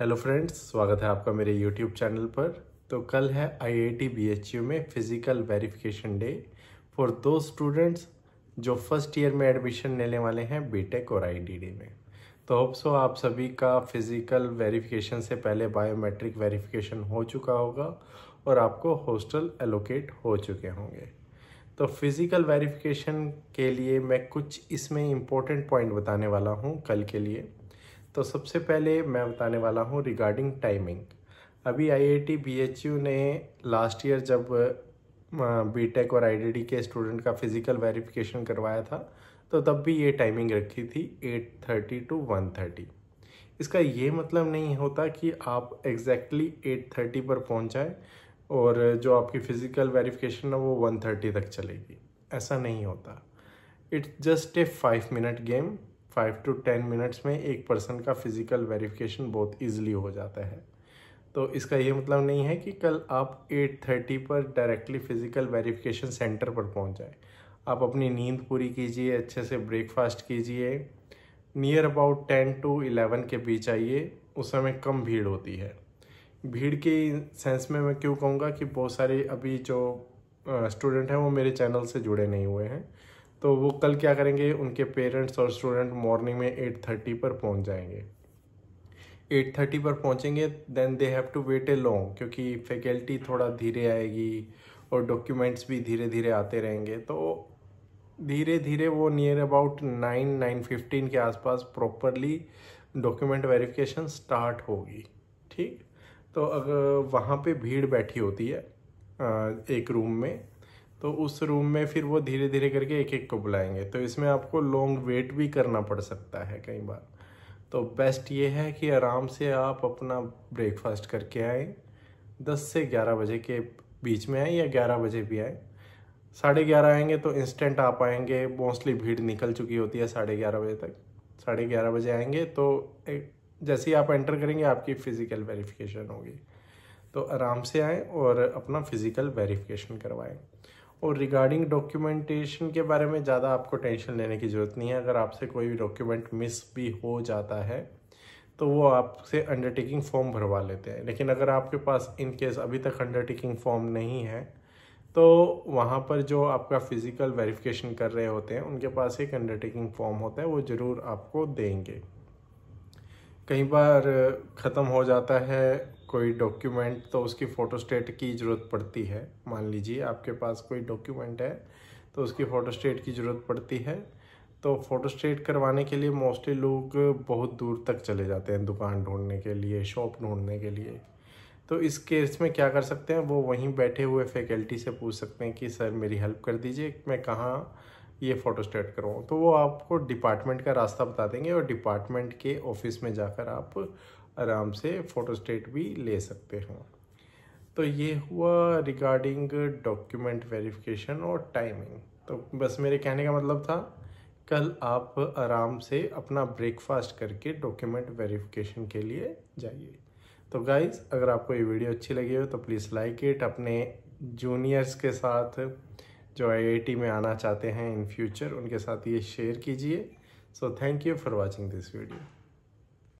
hello friends स्वागत है आपका मेरे यूट्यूब चैनल पर तो कल है आईआईटी बीएचयू में फ़िज़िकल वेरिफिकेशन डे फॉर दो स्टूडेंट्स जो फर्स्ट ईयर में एडमिशन लेने वाले हैं बीटेक और आईडीडी में तो होप सो आप सभी का फ़िज़िकल वेरिफिकेशन से पहले बायोमेट्रिक वेरिफिकेशन हो चुका होगा और आपको हॉस्टल एलोकेट हो चुके होंगे तो फिज़िकल वेरिफिकेशन के लिए मैं कुछ इसमें इम्पोर्टेंट पॉइंट बताने वाला हूँ कल के लिए तो सबसे पहले मैं बताने वाला हूँ रिगार्डिंग टाइमिंग अभी आईआईटी बीएचयू ने लास्ट ईयर जब बीटेक और आईडीडी के स्टूडेंट का फिज़िकल वेरिफिकेशन करवाया था तो तब भी ये टाइमिंग रखी थी 8:30 टू 1:30 इसका ये मतलब नहीं होता कि आप एग्जैक्टली exactly 8:30 पर पहुँच जाए और जो आपकी फ़िज़िकल वेरिफिकेशन है वो 1:30 तक चलेगी ऐसा नहीं होता it's just a five minute game five to ten minutes में एक पर्सन का फिज़िकल वेरिफिकेशन बहुत ईजिली हो जाता है तो इसका ये मतलब नहीं है कि कल आप एट थर्टी पर डायरेक्टली फ़िज़िकल वेरिफिकेशन सेंटर पर पहुंच जाए आप अपनी नींद पूरी कीजिए अच्छे से ब्रेकफास्ट कीजिए near about ten to eleven के बीच आइए उस समय कम भीड़ होती है भीड़ के सेंस में मैं क्यों कहूँगा कि बहुत सारे अभी जो स्टूडेंट हैं वो मेरे चैनल से जुड़े नहीं हुए हैं तो वो कल क्या करेंगे उनके पेरेंट्स और स्टूडेंट मॉर्निंग में एट थर्टी पर पहुंच जाएंगे एट थर्टी पर पहुंचेंगे then they have to wait a long क्योंकि फैकल्टी थोड़ा धीरे आएगी और डॉक्यूमेंट्स भी धीरे धीरे आते रहेंगे तो धीरे धीरे वो near about nine nine fifteen के आसपास प्रॉपरली डॉक्यूमेंट वेरिफिकेशन स्टार्ट होगी ठीक तो अगर वहाँ पे भीड़ बैठी होती है एक रूम में तो उस रूम में फिर वो धीरे धीरे करके एक एक को बुलाएंगे तो इसमें आपको लॉन्ग वेट भी करना पड़ सकता है कई बार तो बेस्ट ये है कि आराम से आप अपना ब्रेकफास्ट करके आए दस से ग्यारह बजे के बीच में आए या ग्यारह बजे भी आए साढ़े ग्यारह आएंगे तो इंस्टेंट आप आएंगे मोस्टली भीड़ निकल चुकी होती है साढ़े ग्यारह बजे तक साढ़े ग्यारह बजे आएंगे तो जैसे ही आप एंटर करेंगे आपकी फ़िज़िकल वेरिफिकेशन होगी तो आराम से आएँ और अपना फ़िज़िकल वेरिफिकेशन करवाएँ और रिगार्डिंग डॉक्यूमेंटेशन के बारे में ज़्यादा आपको टेंशन लेने की ज़रूरत नहीं है अगर आपसे कोई भी डॉक्यूमेंट मिस भी हो जाता है तो वो आपसे अंडरटेकिंग फॉर्म भरवा लेते हैं लेकिन अगर आपके पास इन केस अभी तक अंडरटेकिंग फॉर्म नहीं है तो वहाँ पर जो आपका फ़िज़िकल वेरिफिकेशन कर रहे होते हैं उनके पास एक अंडरटेकिंग फॉर्म होता है वो ज़रूर आपको देंगे कई बार ख़त्म हो जाता है कोई डॉक्यूमेंट तो उसकी फ़ोटोस्टेट की ज़रूरत पड़ती है मान लीजिए आपके पास कोई डॉक्यूमेंट है तो उसकी फ़ोटोस्टेट की ज़रूरत पड़ती है तो फ़ोटोस्टेट करवाने के लिए मोस्टली लोग बहुत दूर तक चले जाते हैं दुकान ढूंढने के लिए शॉप ढूंढने के लिए तो इस केस में क्या कर सकते हैं वो वहीं बैठे हुए फैकल्टी से पूछ सकते हैं कि सर मेरी हेल्प कर दीजिए मैं कहाँ ये फ़ोटोस्टेट करवाऊँ तो वो आपको डिपार्टमेंट का रास्ता बता देंगे और डिपार्टमेंट के ऑफिस में जाकर आप आराम से फ़ोटोस्टेट भी ले सकते हो तो ये हुआ रिगार्डिंग डॉक्यूमेंट वेरिफिकेशन और टाइमिंग तो बस मेरे कहने का मतलब था कल आप आराम से अपना ब्रेकफास्ट करके डॉक्यूमेंट वेरिफिकेशन के लिए जाइए तो गाइज़ अगर आपको ये वीडियो अच्छी लगी हो तो प्लीज़ लाइक इट अपने जूनियर्स के साथ जो आईआईटी में आना चाहते हैं इन फ्यूचर उनके साथ ये शेयर कीजिए so thank you for watching this video